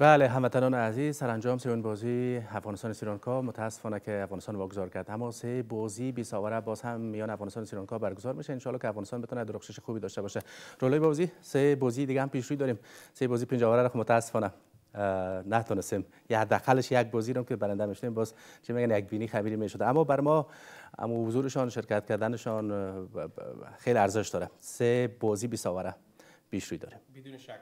بله هموطنان عزیز سرانجام سیون بازی افغانستان سیرانکا متاسفانه که افغانستان واگذار کرد اما سه بازی بیساوره باز هم میان افغانستان و برگزار میشه ان که افغانستان بتونه درخشش خوبی داشته باشه رولای بازی سه بازی دیگه هم پیش روی داریم سه بازی پنج آوره رو خب متاسفانه نتونستیم یا حداقلش یک بازی رو که برنده میشدیم باز چه میگن یک بینی خبری میشد اما بر ما اما حضورشان شرکت کردنشان خیلی ارزش داره سه بازی بیساوره پیش روی داریم بدون شک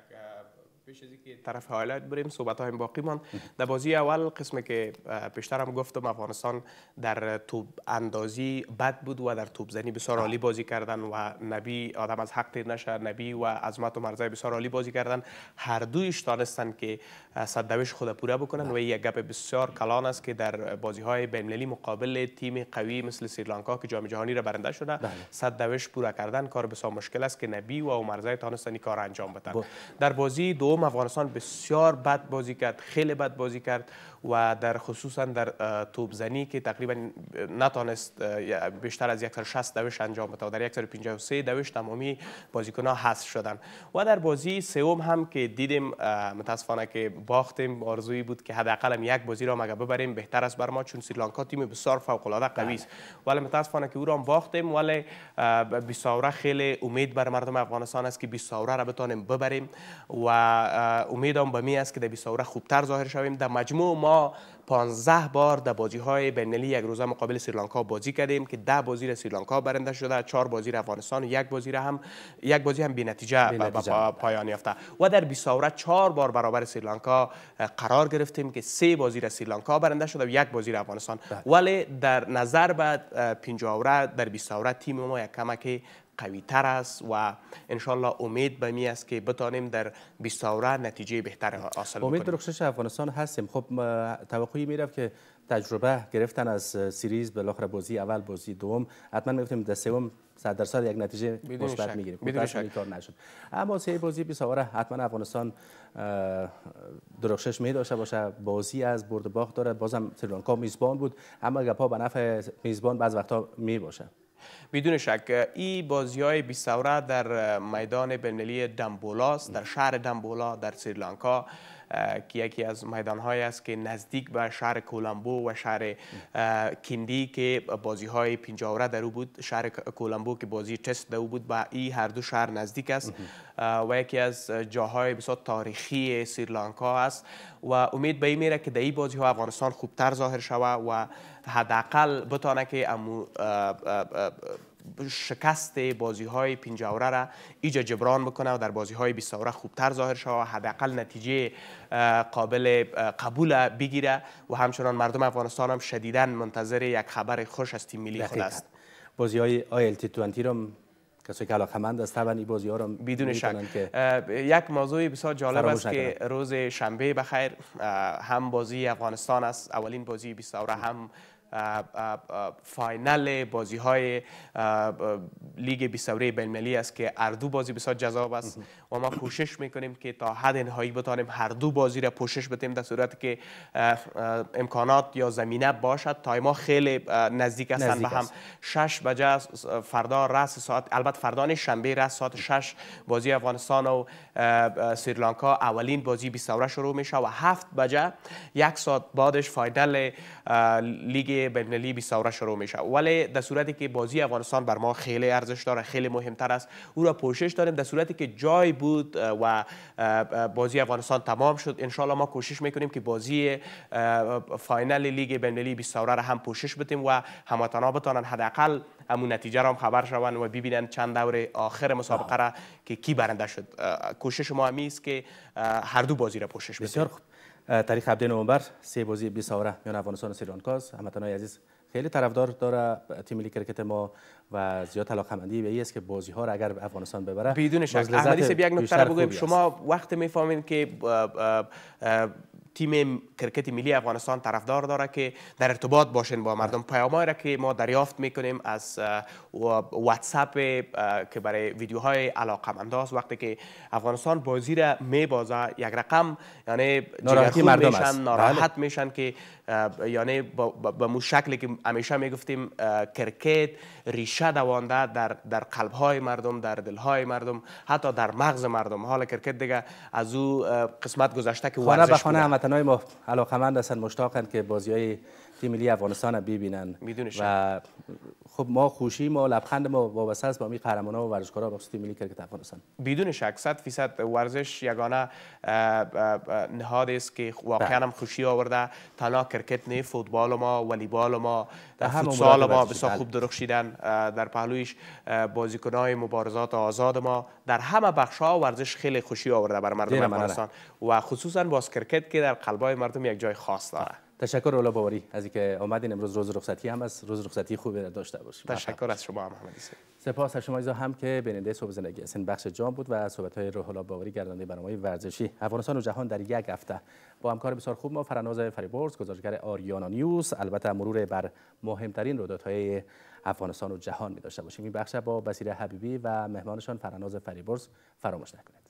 پیش از اینکه طرف هایلایت بریم صحبت های باقی مان در بازی اول قسمی که پیشتر هم گفتم افغانستان در توپ اندازی بد بود و در توپ زنی بسیار عالی بازی کردن و نبی آدم از حق تیر نبی و عظمت و مرزای بسیار عالی بازی کردن هر دویش دانستن که دوش خود پوره بکنن و یک گپ بسیار کلان است که در بازی های بین مقابل تیم قوی مثل سریلانکا که جام جهانی را برنده شده بله. دوش پوره کردن کار بسیار مشکل است که نبی و عمرزای تانستن کار انجام بدن در بازی دو دوم افغانستان بسیار بد بازی کرد خیلی بد بازی کرد و در خصوصا در توبزنی که تقریبا نتانست بیشتر از 160 دوش انجام بده و در 153 دوش تمامی بازیکن ها حذف شدن و در بازی سوم هم که دیدیم متاسفانه که باختیم آرزویی بود که حداقل یک بازی را مگه ببریم بهتر است بر ما چون سریلانکا تیم بسیار فوق العاده قوی است بله. ولی متاسفانه که او را هم باختیم ولی بیساوره خیلی امید بر مردم افغانستان است که بیساوره را بتانیم ببریم و امیدم به می است که در بیساوره خوبتر ظاهر شویم در مجموع ما 15 بار در بازی های بینلی یک روزه مقابل سریلانکا بازی کردیم که ده بازی را سریلانکا برنده شده چهار بازی را افغانستان و یک بازی را هم یک بازی هم بی‌نتیجه پایان یافته و در بیساوره چهار بار برابر سریلانکا قرار گرفتیم که سه بازی را سریلانکا برنده شده و یک بازی را افغانستان بله. ولی در نظر به 50 در بیساوره تیم ما یک کمک قوی تر است و انشالله امید به می است که بتانیم در بیستاوره نتیجه بهتر حاصل امید درخشش افغانستان هستیم خب توقعی رفت که تجربه گرفتن از سیریز بالاخره بازی اول بازی دوم حتما گفتیم در سوم در درصد یک نتیجه مثبت میگیریم این خب، کار نشد اما سه بازی بیستاوره حتما افغانستان درخشش می داشته باشه بازی از برد باخت داره بازم سریلانکا میزبان بود اما گپا به نفع میزبان بعض وقتا می باشه بدون شک این بازی های بیستوره در میدان بینلی دمبولاست در شهر دمبولا در سریلانکا که یکی از میدان است که نزدیک به شهر کولمبو و شهر کندی که بازی های پنجاوره در او بود شهر کولمبو که بازی تست در او بود به این هر دو شهر نزدیک است و یکی از جاهای بسیار تاریخی سریلانکا است و امید به این میره که در این بازی ها افغانستان خوبتر ظاهر شود و حداقل بتانه که امو شکست بازی های پنجاوره را ایجا جبران بکنه و در بازی های بیستاوره خوبتر ظاهر و حداقل نتیجه قابل قبول بگیره و همچنان مردم افغانستان هم شدیدا منتظر یک خبر خوش از تیم ملی خود است بازی های تی 20 را کسی که مند است طبعا این بازی ها را بدون شک یک موضوع بسیار جالب است که روز شنبه بخیر هم بازی افغانستان است اولین بازی اورا هم فاینل بازی های لیگ بیسوره ملی است که هر دو بازی بسیار جذاب است و ما کوشش میکنیم که تا حد نهایی بتانیم هر دو بازی را پوشش بتیم در صورت که امکانات یا زمینه باشد تا ما خیلی نزدیک هستند به هم شش بجه فردا رس ساعت البته فردا شنبه رس ساعت شش بازی افغانستان و سریلانکا اولین بازی بیسوره شروع میشه و هفت بجه یک ساعت بعدش فاینل لیگ بازی بی بیساوره شروع میشه ولی در صورتی که بازی افغانستان بر ما خیلی ارزش داره خیلی مهمتر است او را پوشش داریم در صورتی که جای بود و بازی افغانستان تمام شد ان ما کوشش میکنیم که بازی فاینال لیگ بین المللی را هم پوشش بدیم و هموطنا بتونن حداقل امون نتیجه را هم خبر شوند و ببینن چند دور آخر مسابقه را که کی برنده شد کوشش ما می است که هر دو بازی را پوشش بدیم تاریخ 7 نومبر سه بازی 20 میان افغانستان و سریلانکاست همتنای عزیز خیلی طرفدار داره تیم ملی کرکت ما و زیاد علاقمندی به است که بازی ها را اگر افغانستان ببره بدون شک احمدی یک نکته شما وقت میفهمید که تیم کرکت ملی افغانستان طرفدار داره که در ارتباط باشین با مردم پیامایی را که ما دریافت میکنیم از اپ که برای ویدیوهای منداست وقتی که افغانستان بازی را میبازه یک رقم یعنی مردم میشن ناراحت بله. میشن که یعنی به مو شکلی که همیشه میگفتیم کرکت ریشه دوانده در در قلبهای مردم در دلهای مردم حتی در مغز مردم حالا کرکت دیگه از او قسمت گذشته که هموطنان ما علاقمند هستند مشتاقند که بازی تیم ملی افغانستان ببینن و خب ما خوشی ما لبخند ما وابسته است با می قهرمانان و ورزشکارا با تیم ملی کرکت افغانستان بدون شک 100 فیصد ورزش یگانه نهاد است که بله. واقعا هم خوشی آورده تنها کرکت نه فوتبال ما والیبال ما در فوتسال ما بسیار خوب بله. درخشیدن در پهلویش بازیکنان مبارزات آزاد ما در همه بخش ها ورزش خیلی خوشی آورده بر مردم افغانستان و خصوصا باز کرکت که در قلبای مردم یک جای خاص داره تشکر اولا باوری از اینکه آمدین امروز روز رخصتی هم از روز رخصتی خوبی داشته باشیم تشکر از شما هم محمدی سپاس از شما ایزا هم که بیننده صبح زندگی هستین بخش جام بود و صحبت های روح الله باوری گردانده برنامه ورزشی افغانستان و جهان در یک هفته با همکار بسیار خوب ما فرناز فریبورز گزارشگر آریانا نیوز البته مرور بر مهمترین رویدادهای افغانستان و جهان می داشته باشیم این بخش با بصیر حبیبی و مهمانشان فرناز فریبورز فراموش نکنید